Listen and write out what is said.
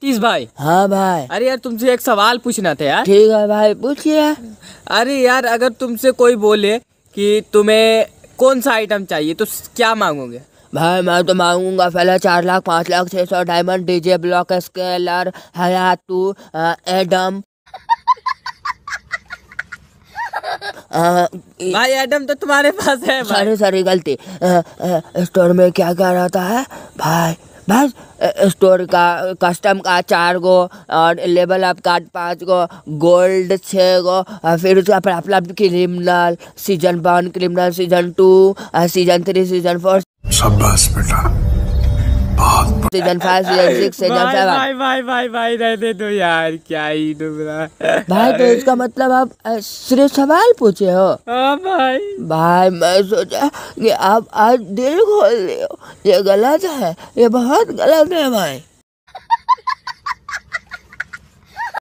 तीस भाई हाँ भाई अरे यार तुमसे एक सवाल पूछना था यार ठीक है भाई पूछिए अरे यार अगर तुमसे कोई बोले कि तुम्हें कौन सा आइटम चाहिए तो क्या मांगोगे भाई मैं तो मांगूंगा पहले चार लाख पाँच लाख छः सौ डायमंड डीजे ब्लॉक स्केलर हयातु एडम आ, भाई एडम तो तुम्हारे पास है सारी सारी गलती स्टोर में क्या क्या रहता है भाई बस स्टोर का कस्टम का चार गो और लेवल अप कार्ड पाँच गो गोल्ड छः गो और फिर उसका प्राप्त criminal season one criminal season two season three season four सब बेटा season five season six season seven भाई भाई भाई भाई रहने दो यार क्या ही दुबरा भाई तो इसका मतलब आप सिर्फ सवाल पूछे हो भाई भाई मैं सोचा कि आप आज दिल खोल रहे हो ये गलत है ये बहुत गलत है भाई